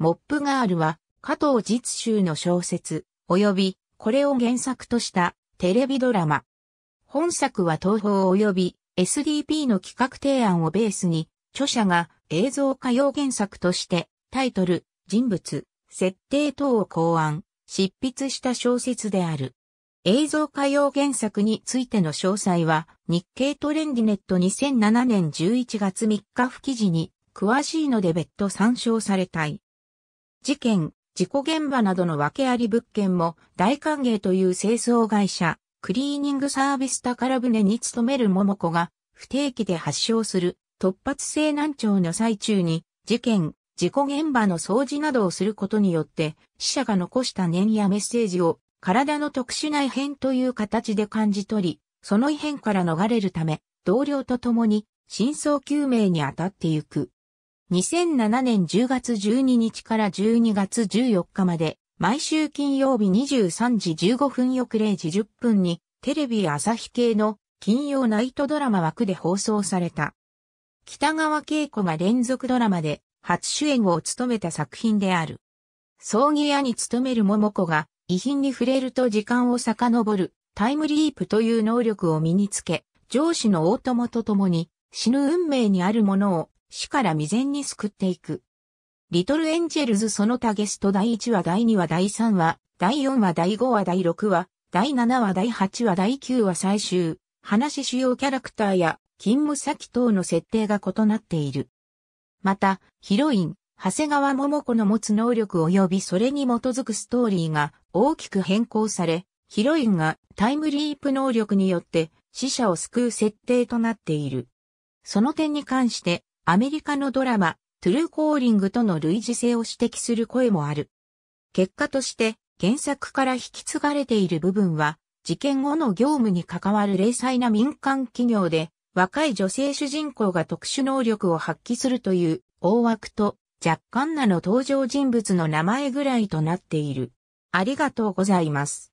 モップガールは加藤実習の小説、及びこれを原作としたテレビドラマ。本作は東方及び SDP の企画提案をベースに、著者が映像化用原作としてタイトル、人物、設定等を考案、執筆した小説である。映像化用原作についての詳細は、日経トレンディネット2007年11月3日付記事に、詳しいので別途参照されたい。事件、事故現場などの訳あり物件も大歓迎という清掃会社、クリーニングサービス宝船に勤める桃子が不定期で発症する突発性難聴の最中に事件、事故現場の掃除などをすることによって死者が残した念やメッセージを体の特殊な異変という形で感じ取り、その異変から逃れるため同僚と共に真相究明に当たってゆく。2007年10月12日から12月14日まで、毎週金曜日23時15分翌0時10分に、テレビ朝日系の金曜ナイトドラマ枠で放送された。北川景子が連続ドラマで初主演を務めた作品である。葬儀屋に勤める桃子が遺品に触れると時間を遡るタイムリープという能力を身につけ、上司の大友と共に死ぬ運命にあるものを死から未然に救っていく。リトルエンジェルズその他ゲスト第1話第2話第3話、第4話第5話第6話、第7話第8話第9話最終、話主要キャラクターや勤務先等の設定が異なっている。また、ヒロイン、長谷川桃子の持つ能力及びそれに基づくストーリーが大きく変更され、ヒロインがタイムリープ能力によって死者を救う設定となっている。その点に関して、アメリカのドラマ、トゥルーコーリングとの類似性を指摘する声もある。結果として、原作から引き継がれている部分は、事件後の業務に関わる零細な民間企業で、若い女性主人公が特殊能力を発揮するという大枠と若干なの登場人物の名前ぐらいとなっている。ありがとうございます。